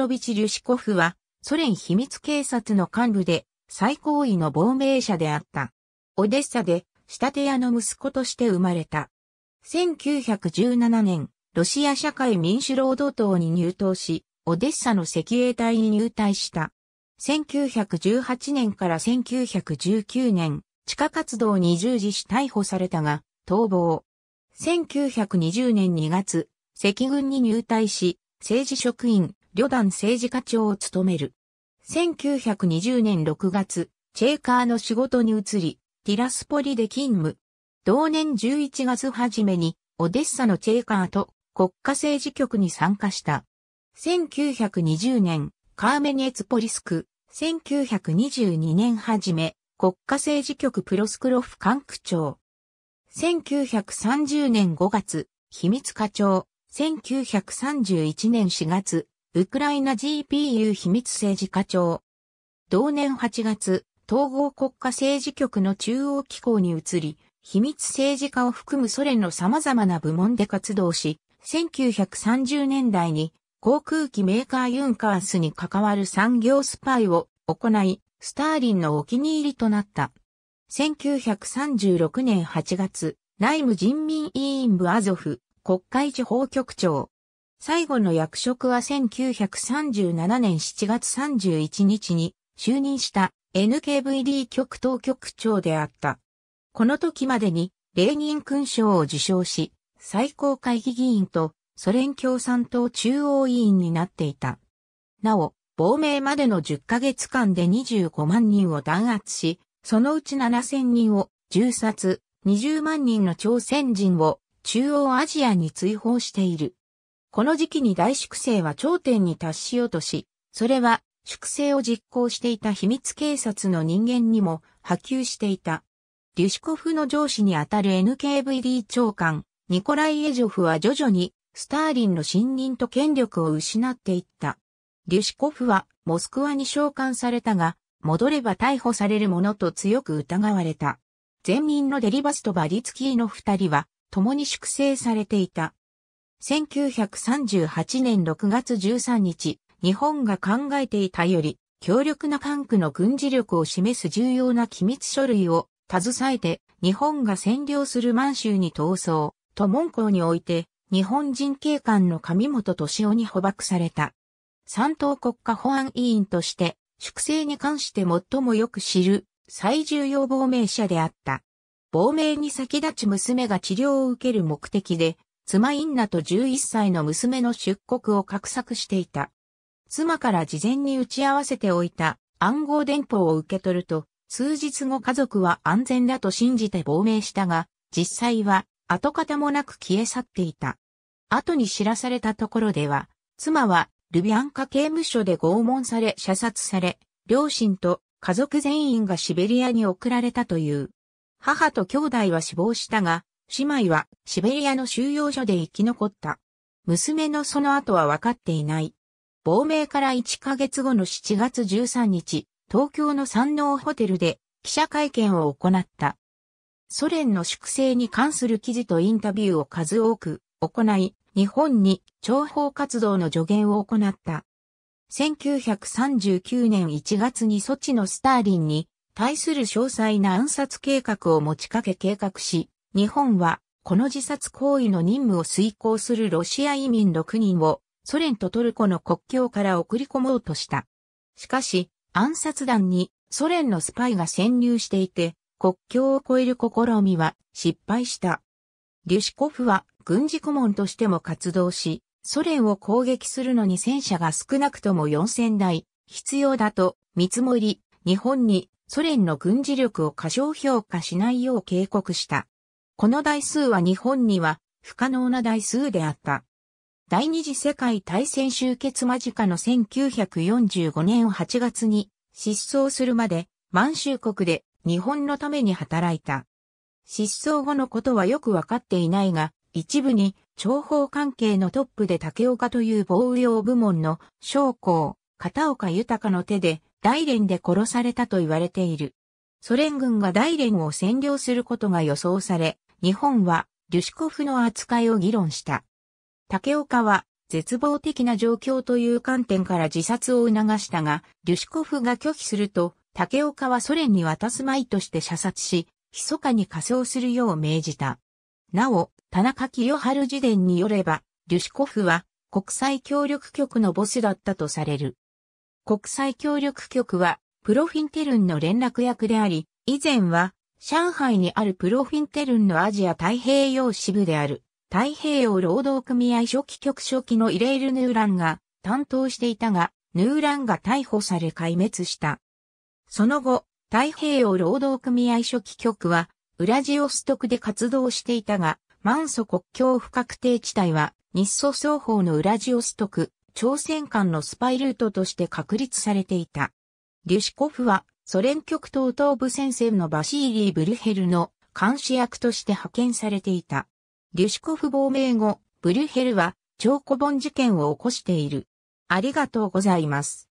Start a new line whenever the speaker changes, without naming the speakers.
ロビチ・リュシコフは、ソ連秘密警察の幹部で、最高位の亡命者であった。オデッサで、仕立て屋の息子として生まれた。1917年、ロシア社会民主労働党に入党し、オデッサの赤衛隊に入隊した。1918年から1919年、地下活動に従事し逮捕されたが、逃亡。1920年2月、赤軍に入隊し、政治職員、旅団政治課長を務める。1920年6月、チェーカーの仕事に移り、ティラスポリで勤務。同年11月初めに、オデッサのチェーカーと国家政治局に参加した。1920年、カーメニエツポリスク、1922年初め、国家政治局プロスクロフ管区長。1930年5月、秘密課長。1931年4月、ウクライナ GPU 秘密政治課長。同年8月、統合国家政治局の中央機構に移り、秘密政治家を含むソ連の様々な部門で活動し、1930年代に航空機メーカーユンカースに関わる産業スパイを行い、スターリンのお気に入りとなった。1936年8月、内務人民委員部アゾフ、国会地方局長、最後の役職は1937年7月31日に就任した NKVD 局当局長であった。この時までに、レーニン勲章を受章し、最高会議議員とソ連共産党中央委員になっていた。なお、亡命までの10ヶ月間で25万人を弾圧し、そのうち7000人を銃殺、20万人の朝鮮人を中央アジアに追放している。この時期に大粛清は頂点に達しようとし、それは粛清を実行していた秘密警察の人間にも波及していた。リュシコフの上司にあたる NKVD 長官、ニコライ・エジョフは徐々にスターリンの信任と権力を失っていった。リュシコフはモスクワに召喚されたが、戻れば逮捕されるものと強く疑われた。前任のデリバスとバリツキーの二人は共に粛清されていた。1938年6月13日、日本が考えていたより、強力な韓区の軍事力を示す重要な機密書類を携えて、日本が占領する満州に逃走、と門校において、日本人警官の上本敏夫に捕獲された。三党国家保安委員として、粛清に関して最もよく知る最重要亡命者であった。亡命に先立ち娘が治療を受ける目的で、妻インナと11歳の娘の出国を画策していた。妻から事前に打ち合わせておいた暗号電報を受け取ると、数日後家族は安全だと信じて亡命したが、実際は跡形もなく消え去っていた。後に知らされたところでは、妻はルビアンカ刑務所で拷問され射殺され、両親と家族全員がシベリアに送られたという。母と兄弟は死亡したが、姉妹はシベリアの収容所で生き残った。娘のその後は分かっていない。亡命から1ヶ月後の7月13日、東京の山王ホテルで記者会見を行った。ソ連の粛清に関する記事とインタビューを数多く行い、日本に諜報活動の助言を行った。1939年1月にソチのスターリンに対する詳細な暗殺計画を持ちかけ計画し、日本は、この自殺行為の任務を遂行するロシア移民6人をソ連とトルコの国境から送り込もうとした。しかし、暗殺団にソ連のスパイが潜入していて、国境を越える試みは失敗した。リュシコフは軍事顧問としても活動し、ソ連を攻撃するのに戦車が少なくとも4000台必要だと見積もり、日本にソ連の軍事力を過小評価しないよう警告した。この台数は日本には不可能な台数であった。第二次世界大戦終結間近の1945年8月に失踪するまで満州国で日本のために働いた。失踪後のことはよくわかっていないが、一部に諜報関係のトップで竹岡という防御用部門の将校、片岡豊の手で大連で殺されたと言われている。ソ連軍が大連を占領することが予想され、日本は、リュシコフの扱いを議論した。竹岡は、絶望的な状況という観点から自殺を促したが、リュシコフが拒否すると、竹岡はソ連に渡すまいとして射殺し、密かに仮装するよう命じた。なお、田中清春自典によれば、リュシコフは国際協力局のボスだったとされる。国際協力局は、プロフィンテルンの連絡役であり、以前は上海にあるプロフィンテルンのアジア太平洋支部である、太平洋労働組合初期局初期のイレール・ヌーランが担当していたが、ヌーランが逮捕され壊滅した。その後、太平洋労働組合初期局は、ウラジオストクで活動していたが、ン祖国境不確定地帯は、日ソ双方のウラジオストク、朝鮮間のスパイルートとして確立されていた。リュシコフはソ連極東東部戦線のバシーリー・ブルヘルの監視役として派遣されていた。リュシコフ亡命後、ブルヘルは、超古本事件を起こしている。ありがとうございます。